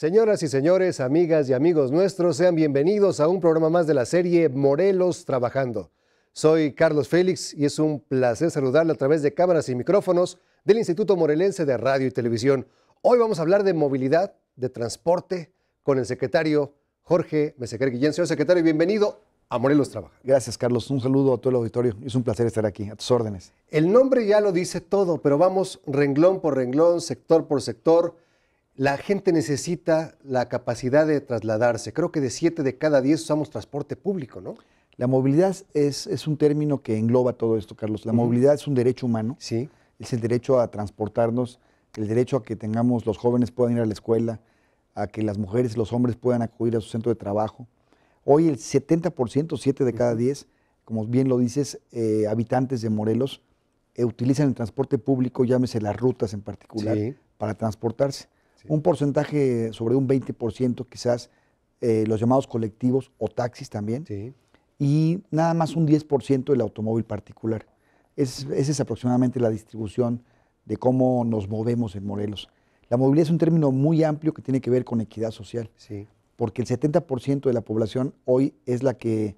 Señoras y señores, amigas y amigos nuestros, sean bienvenidos a un programa más de la serie Morelos Trabajando. Soy Carlos Félix y es un placer saludarle a través de cámaras y micrófonos del Instituto Morelense de Radio y Televisión. Hoy vamos a hablar de movilidad, de transporte, con el secretario Jorge Mesequer Guillén. Señor secretario, bienvenido a Morelos Trabaja. Gracias, Carlos. Un saludo a todo el auditorio. Es un placer estar aquí, a tus órdenes. El nombre ya lo dice todo, pero vamos renglón por renglón, sector por sector la gente necesita la capacidad de trasladarse. Creo que de 7 de cada 10 usamos transporte público, ¿no? La movilidad es, un término que engloba todo esto, Carlos. La movilidad es un derecho humano. Sí. Es el derecho a transportarnos, el derecho a que tengamos los jóvenes puedan ir a la escuela, a que las mujeres y los hombres puedan acudir a su centro de trabajo. Hoy el 70%, 7 de cada 10, como bien lo dices, eh, habitantes de Morelos eh, utilizan el transporte público, llámese las rutas en particular, para transportarse. Un porcentaje sobre un 20% quizás eh, los llamados colectivos o taxis también. Y nada más un 10% del automóvil particular. Es, esa es aproximadamente la distribución de cómo nos movemos en Morelos. La movilidad es un término muy amplio que tiene que ver con equidad social. Porque el 70% de la población hoy es la que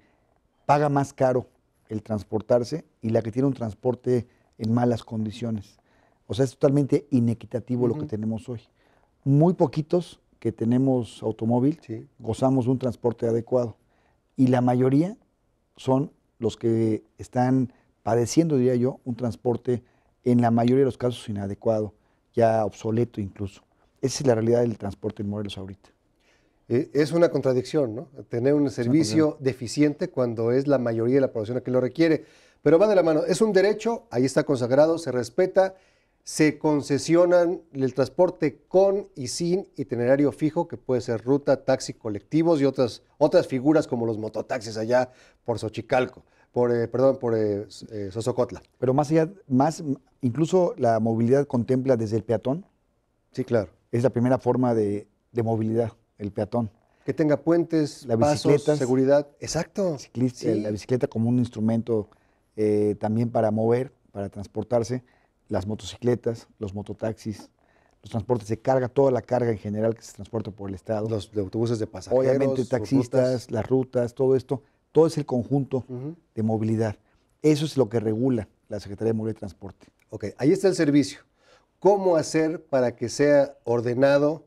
paga más caro el transportarse y la que tiene un transporte en malas condiciones. O sea, es totalmente inequitativo lo que tenemos hoy muy poquitos que tenemos automóvil sí. gozamos un transporte adecuado y la mayoría son los que están padeciendo, diría yo, un transporte en la mayoría de los casos inadecuado, ya obsoleto incluso. Esa es la realidad del transporte en Morelos ahorita. Eh, es una contradicción, ¿no? Tener un servicio deficiente cuando es la mayoría de la población la que lo requiere. Pero va de la mano, es un derecho, ahí está consagrado, se respeta se concesionan el transporte con y sin itinerario fijo, que puede ser ruta, taxi, colectivos y otras, otras figuras como los mototaxis allá por Xochicalco, por, eh, perdón, por eh, eh, Sosocotla. Pero más allá, más, incluso la movilidad contempla desde el peatón. Sí, claro. Es la primera forma de, movilidad, el peatón. Que tenga puentes, la pasos, seguridad. Exacto. La bicicleta como un instrumento también para mover, para transportarse las motocicletas, los mototaxis, los transportes de carga, toda la carga en general que se transporta por el Estado. Los autobuses de pasajeros. Obviamente taxistas, las rutas, todo esto, todo es el conjunto de movilidad. Eso es lo que regula la Secretaría de Movilidad y Transporte. Ok, ahí está el servicio. ¿Cómo hacer para que sea ordenado,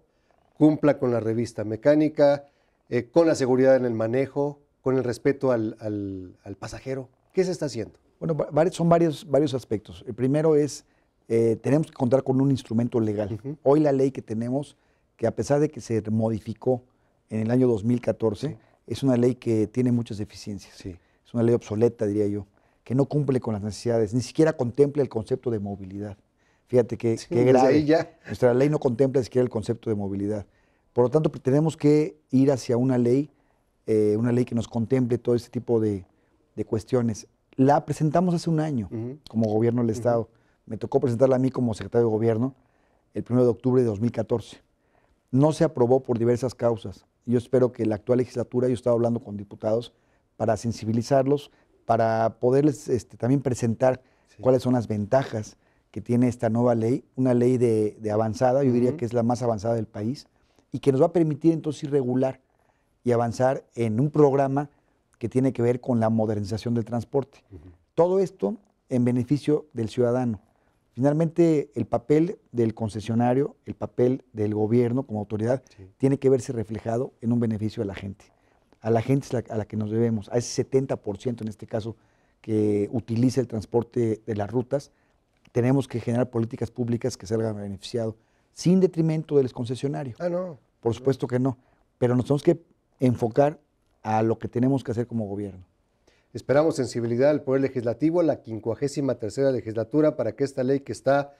cumpla con la revista mecánica, eh, con la seguridad en el manejo, con el respeto al, pasajero? ¿Qué se está haciendo? Bueno, son varios, varios aspectos. El primero es eh, tenemos que contar con un instrumento legal. Hoy la ley que tenemos, que a pesar de que se modificó en el año 2014, es una ley que tiene muchas deficiencias. Es una ley obsoleta, diría yo, que no cumple con las necesidades, ni siquiera contempla el concepto de movilidad. Fíjate que, qué grave. Nuestra ley no contempla siquiera el concepto de movilidad. Por lo tanto, tenemos que ir hacia una ley, eh, una ley que nos contemple todo este tipo de, de cuestiones. La presentamos hace un año como gobierno del Estado me tocó presentarla a mí como secretario de gobierno el 1 de octubre de 2014. No se aprobó por diversas causas. Yo espero que la actual legislatura, yo estado hablando con diputados para sensibilizarlos, para poderles este, también presentar cuáles son las ventajas que tiene esta nueva ley, una ley de, avanzada, yo diría que es la más avanzada del país, y que nos va a permitir entonces regular y avanzar en un programa que tiene que ver con la modernización del transporte. Todo esto en beneficio del ciudadano. Finalmente, el papel del concesionario, el papel del gobierno como autoridad, tiene que verse reflejado en un beneficio a la gente. A la gente a la que nos debemos, a ese 70% en este caso que utiliza el transporte de las rutas, tenemos que generar políticas públicas que salgan beneficiado, sin detrimento del concesionario. Ah, no. Por supuesto que no, pero nos tenemos que enfocar a lo que tenemos que hacer como gobierno. Esperamos sensibilidad del Poder Legislativo, la 53 legislatura, para que esta ley que está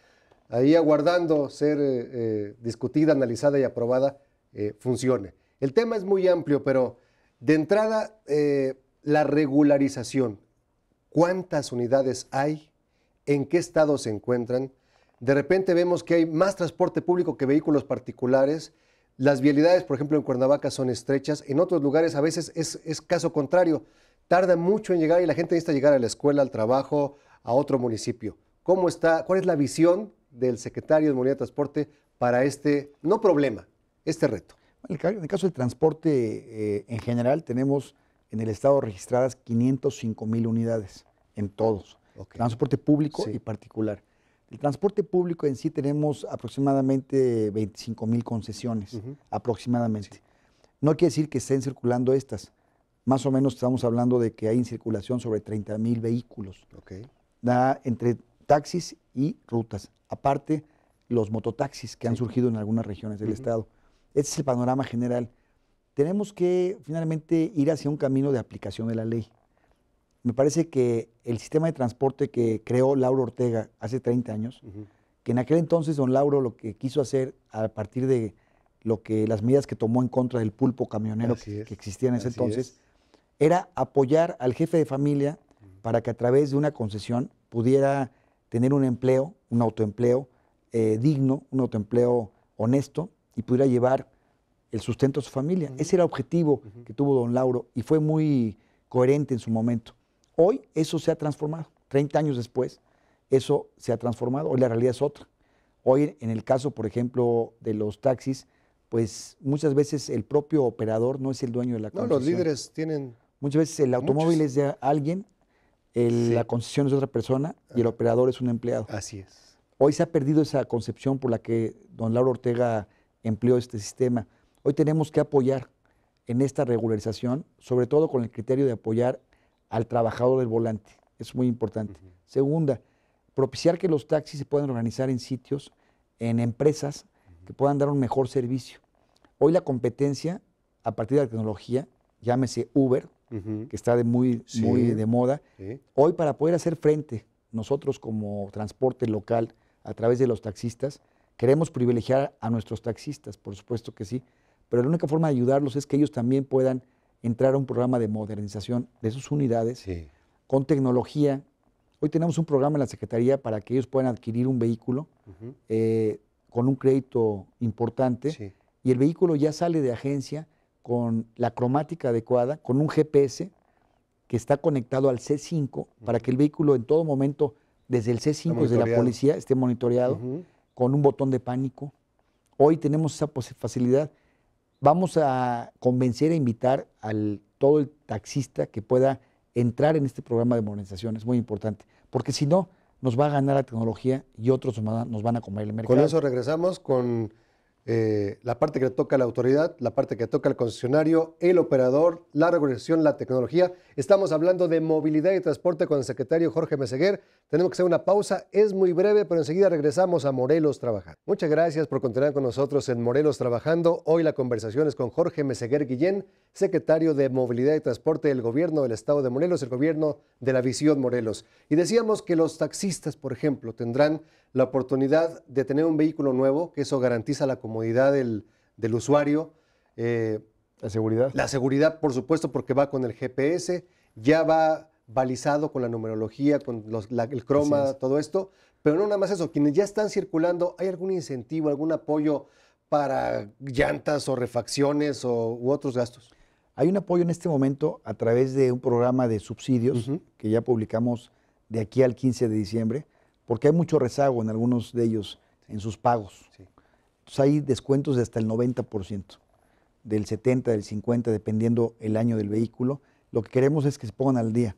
ahí aguardando ser eh, eh, discutida, analizada y aprobada, eh, funcione. El tema es muy amplio, pero de entrada, la regularización. ¿Cuántas unidades hay? ¿En qué estado se encuentran? De repente vemos que hay más transporte público que vehículos particulares. Las vialidades, por ejemplo, en Cuernavaca son estrechas. En otros lugares a veces es caso contrario tarda mucho en llegar y la gente necesita llegar a la escuela, al trabajo, a otro municipio. ¿Cómo está? ¿Cuál es la visión del secretario de Movilidad de Transporte para este, no problema, este reto? En el caso del transporte eh, en general, tenemos en el Estado registradas 505 mil unidades en todos, transporte público y particular. El transporte público en sí tenemos aproximadamente 25 mil concesiones, aproximadamente. No quiere decir que estén circulando estas, más o menos estamos hablando de que hay en circulación sobre 30 mil vehículos. entre taxis y rutas. Aparte, los mototaxis que han surgido en algunas regiones del estado. Este es el panorama general. Tenemos que finalmente ir hacia un camino de aplicación de la ley. Me parece que el sistema de transporte que creó Lauro Ortega hace 30 años, que en aquel entonces don Lauro lo que quiso hacer a partir de lo que las medidas que tomó en contra del pulpo camionero que, existía en ese entonces, era apoyar al jefe de familia para que a través de una concesión pudiera tener un empleo, un autoempleo eh, digno, un autoempleo honesto y pudiera llevar el sustento a su familia. Ese era el objetivo que tuvo don Lauro y fue muy coherente en su momento. Hoy eso se ha transformado, 30 años después, eso se ha transformado, hoy la realidad es otra. Hoy en el caso, por ejemplo, de los taxis, pues muchas veces el propio operador no es el dueño de la concesión. los líderes tienen Muchas veces el automóvil es de alguien, la concesión es de otra persona y el ah. operador es un empleado. Así es. Hoy se ha perdido esa concepción por la que don Lauro Ortega empleó este sistema. Hoy tenemos que apoyar en esta regularización, sobre todo con el criterio de apoyar al trabajador del volante. Es muy importante. Segunda, propiciar que los taxis se puedan organizar en sitios, en empresas que puedan dar un mejor servicio. Hoy la competencia, a partir de la tecnología, llámese Uber, que está de muy, muy de moda. Hoy para poder hacer frente nosotros como transporte local a través de los taxistas, queremos privilegiar a nuestros taxistas, por supuesto que sí, pero la única forma de ayudarlos es que ellos también puedan entrar a un programa de modernización de sus unidades con tecnología. Hoy tenemos un programa en la Secretaría para que ellos puedan adquirir un vehículo eh, con un crédito importante y el vehículo ya sale de agencia con la cromática adecuada, con un GPS que está conectado al C5 para que el vehículo en todo momento, desde el C5, desde la policía, esté monitoreado con un botón de pánico. Hoy tenemos esa facilidad. Vamos a convencer e invitar a todo el taxista que pueda entrar en este programa de modernización. Es muy importante, porque si no, nos va a ganar la tecnología y otros nos van a comer el mercado. Con eso regresamos con eh, la parte que le toca a la autoridad, la parte que le toca al concesionario, el operador, la regulación, la tecnología. Estamos hablando de movilidad y transporte con el secretario Jorge Meseguer. Tenemos que hacer una pausa, es muy breve, pero enseguida regresamos a Morelos Trabajar. Muchas gracias por continuar con nosotros en Morelos Trabajando. Hoy la conversación es con Jorge Meseguer Guillén, secretario de Movilidad y Transporte del Gobierno del Estado de Morelos, el Gobierno de la Visión Morelos. Y decíamos que los taxistas, por ejemplo, tendrán la oportunidad de tener un vehículo nuevo, que eso garantiza la comunidad comodidad del, usuario. Eh, la seguridad. La seguridad, por supuesto, porque va con el GPS, ya va balizado con la numerología, con el croma, todo esto. Pero no nada más eso, quienes ya están circulando, ¿hay algún incentivo, algún apoyo para llantas o refacciones o, u otros gastos? Hay un apoyo en este momento a través de un programa de subsidios que ya publicamos de aquí al 15 de diciembre, porque hay mucho rezago en algunos de ellos en sus pagos. Sí. Entonces pues, hay descuentos de hasta el 90%, del 70, del 50, dependiendo el año del vehículo. Lo que queremos es que se pongan al día,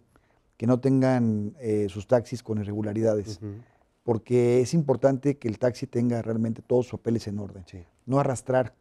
que no tengan eh, sus taxis con irregularidades, porque es importante que el taxi tenga realmente todos sus papeles en orden. No arrastrar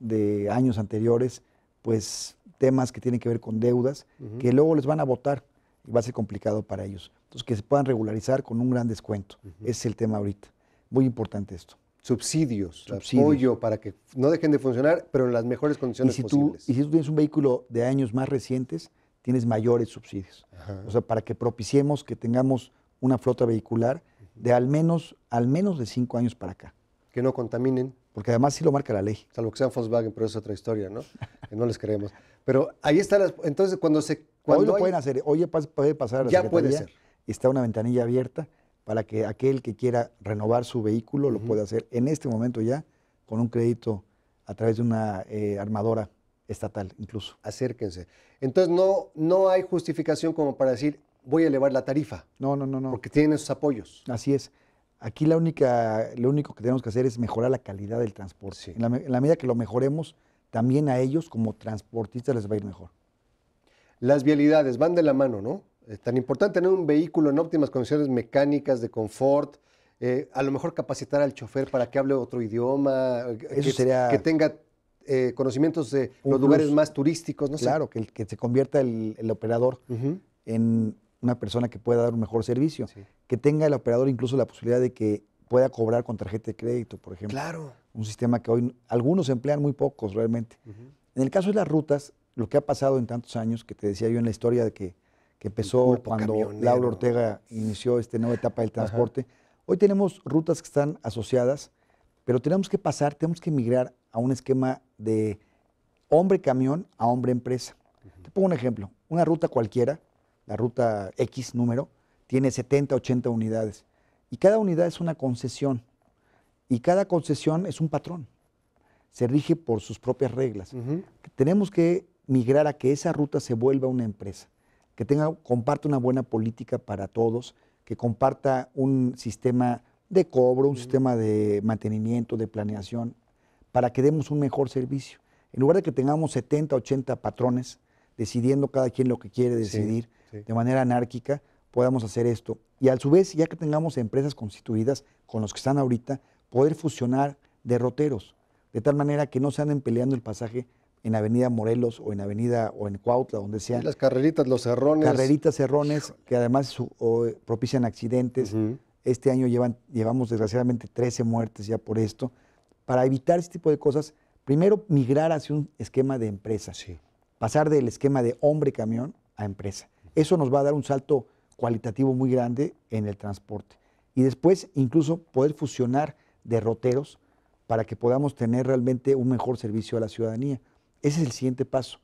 de años anteriores, pues temas que tienen que ver con deudas, que luego les van a votar y va a ser complicado para ellos. Entonces, que se puedan regularizar con un gran descuento. Ese es el tema ahorita. Muy importante esto subsidios, apoyo para que no dejen de funcionar, pero en las mejores condiciones posibles. Tú, y si tú tienes un vehículo de años más recientes, tienes mayores subsidios. O sea, para que propiciemos que tengamos una flota vehicular de al menos, al menos de cinco años para acá. Que no contaminen. Porque además sí lo marca la ley. Salvo que sean Volkswagen, pero es otra historia, ¿no? que no les creemos. Pero ahí está las... Entonces, cuando se... Cuando hoy lo pueden hacer. Oye, puede pasar a la Ya puede ser. Está una ventanilla abierta para que aquel que quiera renovar su vehículo lo pueda hacer en este momento ya con un crédito a través de una eh, armadora estatal incluso. Acérquense. Entonces no, no hay justificación como para decir voy a elevar la tarifa. No, no, no, no. Porque tienen esos apoyos. Así es. Aquí la única, lo único que tenemos que hacer es mejorar la calidad del transporte. en la medida que lo mejoremos, también a ellos como transportistas les va a ir mejor. Las vialidades van de la mano, ¿no? Es tan importante tener un vehículo en óptimas condiciones mecánicas, de confort, eh, a lo mejor capacitar al chofer para que hable otro idioma, que, tenga eh, conocimientos de los lugares más turísticos, ¿no? Claro, sé. que, que se convierta el, operador en una persona que pueda dar un mejor servicio, que tenga el operador incluso la posibilidad de que pueda cobrar con tarjeta de crédito, por ejemplo. Claro. Un sistema que hoy algunos emplean, muy pocos realmente. En el caso de las rutas, lo que ha pasado en tantos años, que te decía yo en la historia de que que empezó cuando Laura Ortega inició esta nueva etapa del transporte. Hoy tenemos rutas que están asociadas, pero tenemos que pasar, tenemos que migrar a un esquema de hombre camión a hombre empresa. Te pongo un ejemplo, una ruta cualquiera, la ruta X número, tiene 70, 80 unidades y cada unidad es una concesión y cada concesión es un patrón. Se rige por sus propias reglas. Tenemos que migrar a que esa ruta se vuelva una empresa que tenga, comparta una buena política para todos, que comparta un sistema de cobro, un sistema de mantenimiento, de planeación, para que demos un mejor servicio. En lugar de que tengamos 70, 80 patrones decidiendo cada quien lo que quiere decidir de manera anárquica, podamos hacer esto. Y a su vez, ya que tengamos empresas constituidas con los que están ahorita, poder fusionar derroteros, de tal manera que no se anden peleando el pasaje en Avenida Morelos o en Avenida o en Cuautla, donde sea. las carreritas, los cerrones. Carreritas, cerrones, que además propician accidentes. Este año llevan, llevamos desgraciadamente 13 muertes ya por esto. Para evitar este tipo de cosas, primero migrar hacia un esquema de empresa. Sí. Pasar del esquema de hombre-camión a empresa. Eso nos va a dar un salto cualitativo muy grande en el transporte. Y después incluso poder fusionar derroteros para que podamos tener realmente un mejor servicio a la ciudadanía. Ese es el siguiente paso.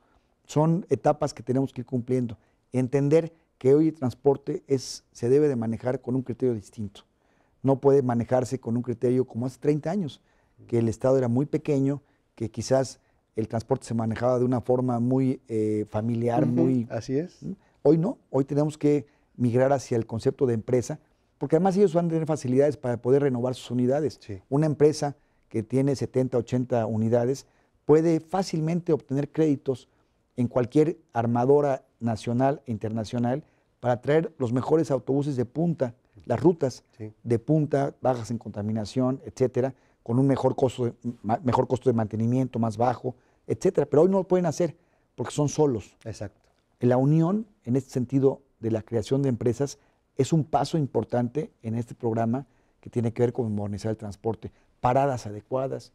Son etapas que tenemos que ir cumpliendo. Entender que hoy el transporte es, se debe de manejar con un criterio distinto. No puede manejarse con un criterio como hace 30 años, que el Estado era muy pequeño, que quizás el transporte se manejaba de una forma muy eh, familiar, muy... Así es. ¿Mm? Hoy no, hoy tenemos que migrar hacia el concepto de empresa, porque además ellos van a tener facilidades para poder renovar sus unidades. Una empresa que tiene 70, 80 unidades, puede fácilmente obtener créditos en cualquier armadora nacional e internacional para traer los mejores autobuses de punta, las rutas de punta, bajas en contaminación, etcétera, con un mejor costo, mejor costo de mantenimiento más bajo, etcétera. Pero hoy no lo pueden hacer porque son solos. Exacto. La unión, en este sentido, de la creación de empresas es un paso importante en este programa que tiene que ver con modernizar el transporte. Paradas adecuadas,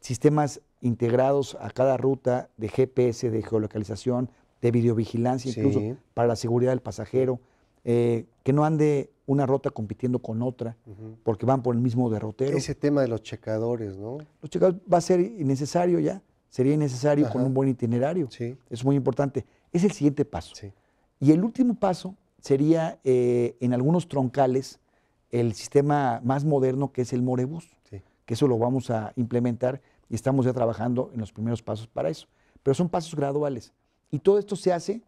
sistemas integrados a cada ruta de GPS, de geolocalización, de videovigilancia, incluso para la seguridad del pasajero, eh, que no ande una ruta compitiendo con otra, porque van por el mismo derrotero. Ese tema de los checadores, ¿no? Los checadores va a ser innecesario ya, sería innecesario con un buen itinerario. Sí. Es muy importante. Es el siguiente paso. Y el último paso sería, eh, en algunos troncales, el sistema más moderno que es el Morebus, que eso lo vamos a implementar y estamos ya trabajando en los primeros pasos para eso. Pero son pasos graduales. Y todo esto se hace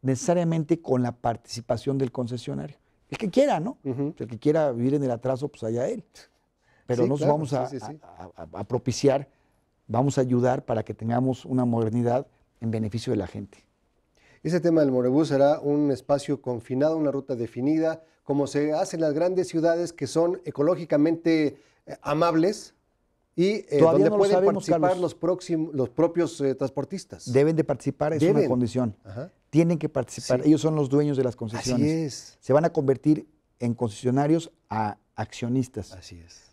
necesariamente con la participación del concesionario. El que quiera, ¿no? El que quiera vivir en el atraso, pues allá él. Pero nosotros nos vamos a, propiciar, vamos a ayudar para que tengamos una modernidad en beneficio de la gente. Ese tema del Morebús será un espacio confinado, una ruta definida, como se hace en las grandes ciudades que son ecológicamente eh, amables, y eh, donde pueden participar los, próximos, los propios eh, transportistas. Deben de participar, es una condición. Tienen que participar, ellos son los dueños de las concesiones. Así es. Se van a convertir en concesionarios a accionistas. Así es.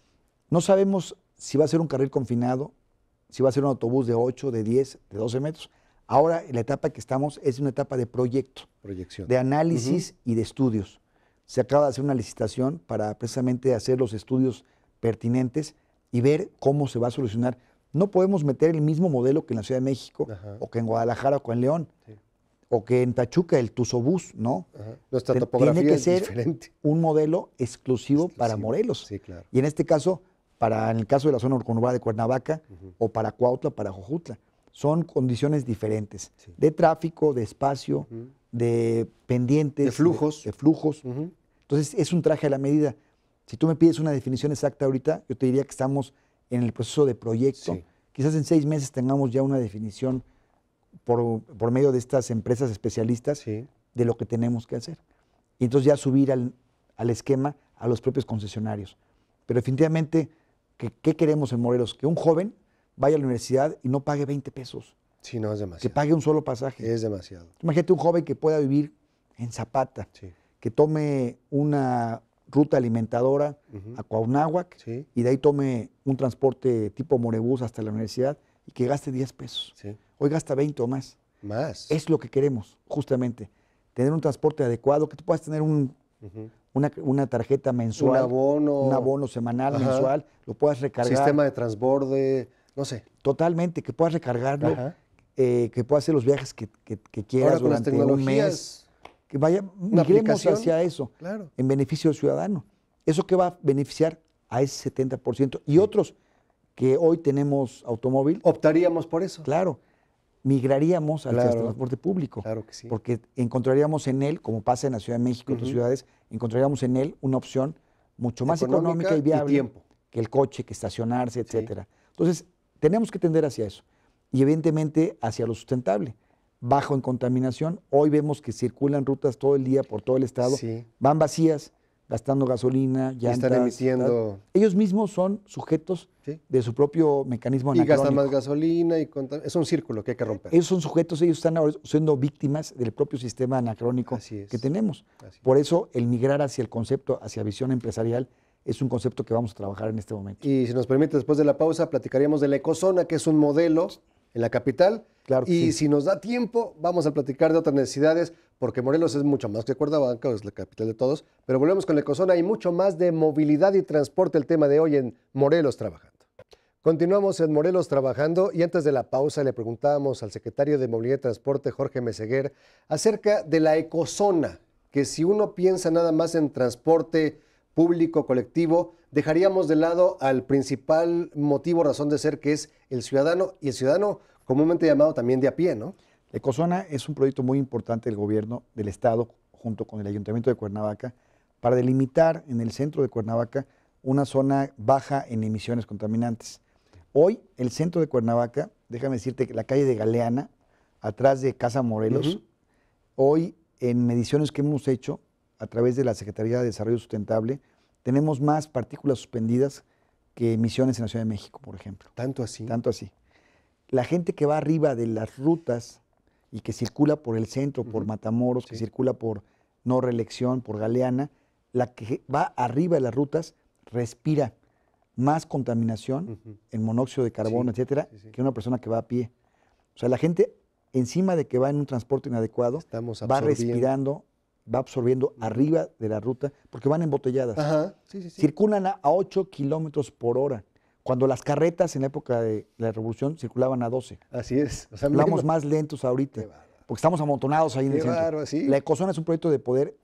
No sabemos si va a ser un carril confinado, si va a ser un autobús de 8, de 10, de 12 metros. Ahora, la etapa que estamos es una etapa de proyecto, de análisis y de estudios. Se acaba de hacer una licitación para precisamente hacer los estudios pertinentes y ver cómo se va a solucionar. No podemos meter el mismo modelo que en la Ciudad de México, o que en Guadalajara, o en León, o que en Tachuca, el Tuzobús, ¿no? Nuestra topografía Tiene que ser un modelo exclusivo, para Morelos. Sí, claro. Y en este caso, para en el caso de la zona urbana de Cuernavaca, o para Cuautla, para Jojutla. Son condiciones diferentes de tráfico, de espacio, de pendientes, de flujos. De, flujos. Entonces, es un traje a la medida. Si tú me pides una definición exacta ahorita, yo te diría que estamos en el proceso de proyecto. Quizás en seis meses tengamos ya una definición por, medio de estas empresas especialistas de lo que tenemos que hacer. Y entonces ya subir al, esquema a los propios concesionarios. Pero definitivamente, ¿qué, queremos en Morelos? Que un joven vaya a la universidad y no pague 20 pesos. Sí, no, es demasiado. Que pague un solo pasaje. Es demasiado. Imagínate un joven que pueda vivir en Zapata, que tome una ruta alimentadora a Cuauhnáhuac y de ahí tome un transporte tipo morebus hasta la universidad y que gaste 10 pesos. Hoy gasta 20 o más. Más. Es lo que queremos, justamente. Tener un transporte adecuado, que tú puedas tener un, una, tarjeta mensual. Un abono. semanal, mensual, lo puedas recargar. Sistema de transborde, no sé. Totalmente, que puedas recargarlo, eh, que puedas hacer los viajes que, que, que quieras durante un y vaya, migremos hacia eso, en beneficio del ciudadano. Eso que va a beneficiar a ese 70% y otros que hoy tenemos automóvil. Optaríamos por eso. Claro, migraríamos al transporte público. Claro que sí. Porque encontraríamos en él, como pasa en la Ciudad de México y otras ciudades, encontraríamos en él una opción mucho más económica, y viable que el coche, que estacionarse, etcétera. Entonces, tenemos que tender hacia eso. Y evidentemente hacia lo sustentable bajo en contaminación. Hoy vemos que circulan rutas todo el día por todo el estado, van vacías, gastando gasolina, ya están emitiendo. Ellos mismos son sujetos de su propio mecanismo anacrónico. Y gastan más gasolina y es un círculo que hay que romper. Ellos son sujetos, ellos están siendo víctimas del propio sistema anacrónico que tenemos. Por eso el migrar hacia el concepto, hacia visión empresarial, es un concepto que vamos a trabajar en este momento. Y si nos permite, después de la pausa, platicaríamos de la ecozona, que es un modelo en la capital. Claro y si nos da tiempo, vamos a platicar de otras necesidades, porque Morelos es mucho más que Banca, es la capital de todos. Pero volvemos con la ecozona y mucho más de movilidad y transporte, el tema de hoy en Morelos Trabajando. Continuamos en Morelos trabajando y antes de la pausa le preguntábamos al secretario de Movilidad y Transporte, Jorge Meseguer, acerca de la ecozona, que si uno piensa nada más en transporte público, colectivo, dejaríamos de lado al principal motivo, razón de ser, que es el ciudadano y el ciudadano comúnmente llamado también de a pie, ¿no? Ecozona es un proyecto muy importante del gobierno del Estado junto con el Ayuntamiento de Cuernavaca para delimitar en el centro de Cuernavaca una zona baja en emisiones contaminantes. Hoy el centro de Cuernavaca, déjame decirte que la calle de Galeana, atrás de Casa Morelos, hoy en mediciones que hemos hecho, a través de la Secretaría de Desarrollo Sustentable, tenemos más partículas suspendidas que emisiones en la Ciudad de México, por ejemplo. Tanto así. Tanto así. La gente que va arriba de las rutas y que circula por el centro, por Matamoros, que circula por No Reelección, por Galeana, la que va arriba de las rutas respira más contaminación en monóxido de carbono, etc., etcétera, que una persona que va a pie. O sea, la gente encima de que va en un transporte inadecuado, va respirando va absorbiendo arriba de la ruta, porque van embotelladas. Circulan a, 8 kilómetros por hora, cuando las carretas en la época de la Revolución circulaban a 12. Así es. O Vamos más lentos ahorita, porque estamos amontonados ahí en el centro. La Ecozona es un proyecto de poder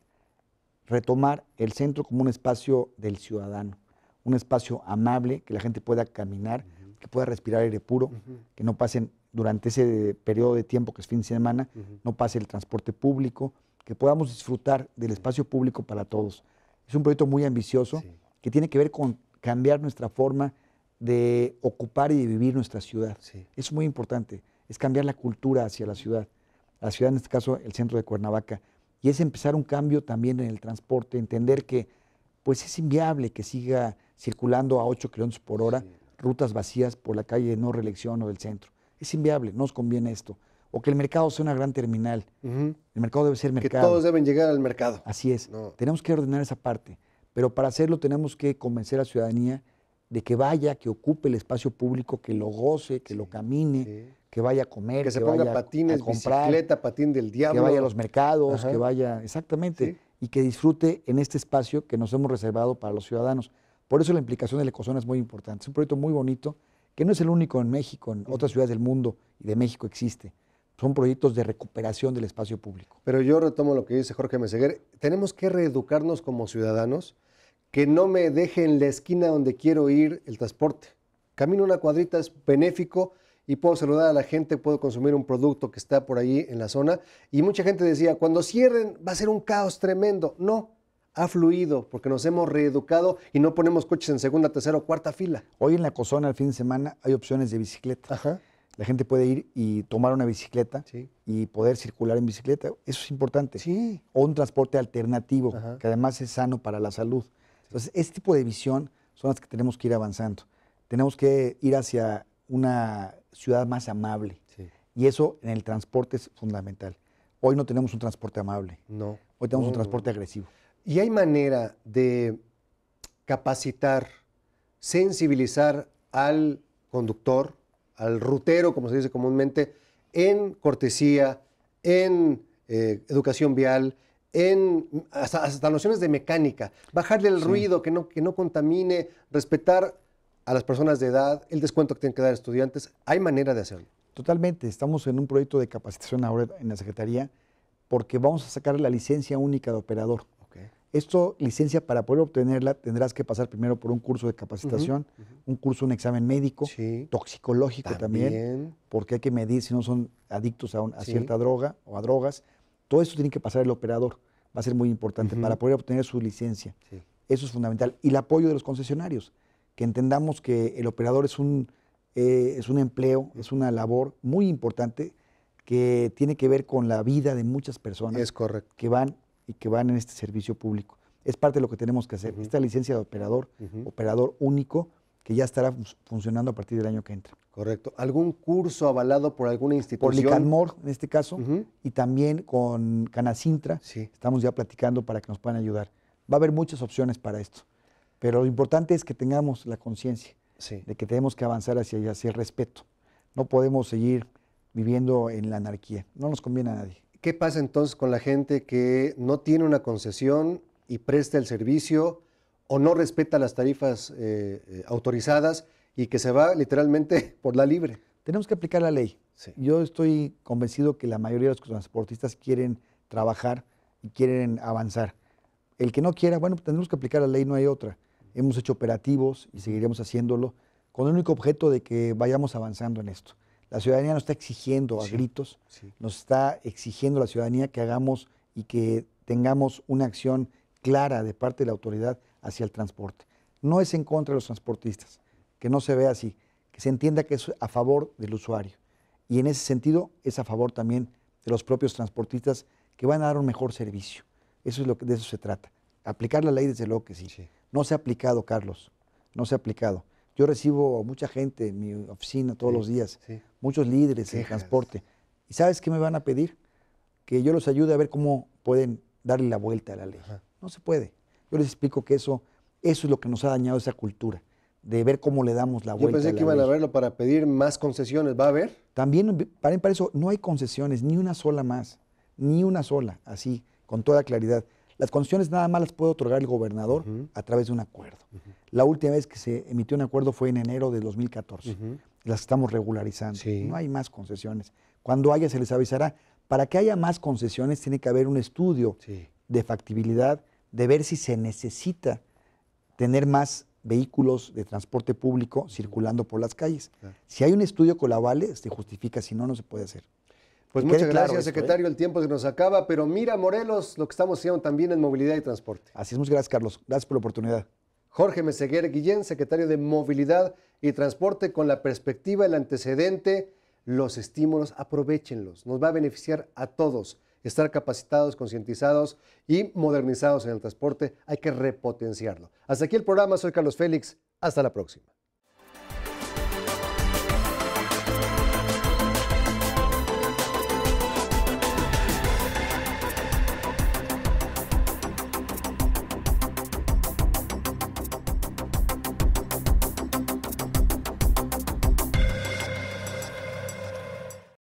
retomar el centro como un espacio del ciudadano, un espacio amable, que la gente pueda caminar, que pueda respirar aire puro, que no pasen durante ese periodo de tiempo que es fin de semana, no pase el transporte público, que podamos disfrutar del espacio público para todos. Es un proyecto muy ambicioso que tiene que ver con cambiar nuestra forma de ocupar y de vivir nuestra ciudad. Es muy importante, es cambiar la cultura hacia la ciudad, la ciudad en este caso el centro de Cuernavaca, y es empezar un cambio también en el transporte, entender que pues es inviable que siga circulando a 8 kilómetros por hora rutas vacías por la calle de no reelección o del centro. Es inviable, no nos conviene esto o que el mercado sea una gran terminal. El mercado debe ser mercado. Que todos deben llegar al mercado. Así es. Tenemos que ordenar esa parte. Pero para hacerlo tenemos que convencer a la ciudadanía de que vaya, que ocupe el espacio público, que lo goce, que lo camine, que vaya a comer, que, se ponga patines, a comprar, bicicleta, patín del diablo, que vaya a los mercados, que vaya, exactamente, y que disfrute en este espacio que nos hemos reservado para los ciudadanos. Por eso la implicación de la ecozona es muy importante. Es un proyecto muy bonito que no es el único en México, en otras ciudades del mundo y de México existe son proyectos de recuperación del espacio público. Pero yo retomo lo que dice Jorge Meseguer. Tenemos que reeducarnos como ciudadanos, que no me dejen la esquina donde quiero ir el transporte. Camino una cuadrita es benéfico y puedo saludar a la gente, puedo consumir un producto que está por ahí en la zona. Y mucha gente decía, cuando cierren va a ser un caos tremendo. No, ha fluido porque nos hemos reeducado y no ponemos coches en segunda, tercera o cuarta fila. Hoy en la Cozona, al fin de semana, hay opciones de bicicleta. Ajá. La gente puede ir y tomar una bicicleta y poder circular en bicicleta. Eso es importante. Sí. O un transporte alternativo, que además es sano para la salud. Entonces, este tipo de visión son las que tenemos que ir avanzando. Tenemos que ir hacia una ciudad más amable. Y eso en el transporte es fundamental. Hoy no tenemos un transporte amable. No. Hoy tenemos un transporte agresivo. ¿Y hay manera de capacitar, sensibilizar al conductor, al rutero, como se dice comúnmente, en cortesía, en eh, educación vial, en hasta, nociones de mecánica, bajarle el ruido, que no, que no contamine, respetar a las personas de edad, el descuento que tienen que dar estudiantes, hay manera de hacerlo. Totalmente, estamos en un proyecto de capacitación ahora en la Secretaría porque vamos a sacar la licencia única de operador. Esto, licencia, para poder obtenerla, tendrás que pasar primero por un curso de capacitación, un curso, un examen médico, toxicológico también. porque hay que medir si no son adictos a, cierta droga o a drogas. Todo esto tiene que pasar el operador. Va a ser muy importante para poder obtener su licencia. Eso es fundamental. Y el apoyo de los concesionarios, que entendamos que el operador es un, eh, es un empleo, es una labor muy importante que tiene que ver con la vida de muchas personas que van y que van en este servicio público. Es parte de lo que tenemos que hacer. Esta licencia de operador, operador único, que ya estará funcionando a partir del año que entra. Correcto. ¿Algún curso avalado por alguna institución? Por Licanmor, en este caso, y también con Canacintra. Estamos ya platicando para que nos puedan ayudar. Va a haber muchas opciones para esto, pero lo importante es que tengamos la conciencia de que tenemos que avanzar hacia, hacia el respeto. No podemos seguir viviendo en la anarquía. No nos conviene a nadie. ¿Qué pasa entonces con la gente que no tiene una concesión y presta el servicio o no respeta las tarifas eh, eh, autorizadas y que se va literalmente por la libre? Tenemos que aplicar la ley. Yo estoy convencido que la mayoría de los transportistas quieren trabajar y quieren avanzar. El que no quiera, bueno, tenemos que aplicar la ley, no hay otra. Hemos hecho operativos y seguiremos haciéndolo con el único objeto de que vayamos avanzando en esto. La ciudadanía nos está exigiendo a gritos, nos está exigiendo la ciudadanía que hagamos y que tengamos una acción clara de parte de la autoridad hacia el transporte. No es en contra de los transportistas, que no se vea así, que se entienda que es a favor del usuario. Y en ese sentido es a favor también de los propios transportistas que van a dar un mejor servicio. Eso es lo que de eso se trata. Aplicar la ley desde luego que sí. No se ha aplicado, Carlos. No se ha aplicado. Yo recibo a mucha gente en mi oficina todos los días muchos líderes en transporte. ¿Y sabes qué me van a pedir? Que yo los ayude a ver cómo pueden darle la vuelta a la ley. No se puede. Yo les explico que eso, eso es lo que nos ha dañado esa cultura, de ver cómo le damos la vuelta. Yo pensé que iban a verlo para pedir más concesiones. ¿Va a haber? También, para, para eso, no hay concesiones, ni una sola más, ni una sola, así, con toda claridad. Las concesiones nada más las puede otorgar el gobernador a través de un acuerdo. La última vez que se emitió un acuerdo fue en enero de 2014. Las estamos regularizando. No hay más concesiones. Cuando haya se les avisará. Para que haya más concesiones tiene que haber un estudio de factibilidad, de ver si se necesita tener más vehículos de transporte público circulando por las calles. Si hay un estudio con la se justifica, si no, no se puede hacer. Pues muchas gracias, ¿eh? secretario. El tiempo se nos acaba, pero mira, Morelos, lo que estamos haciendo también en movilidad y transporte. Así es, muchas gracias, Carlos. Gracias por la oportunidad. Jorge Meseguer Guillén, secretario de Movilidad y Transporte, con la perspectiva, el antecedente, los estímulos, aprovechenlos. Nos va a beneficiar a todos. Estar capacitados, concientizados y modernizados en el transporte, hay que repotenciarlo. Hasta aquí el programa. Soy Carlos Félix. Hasta la próxima.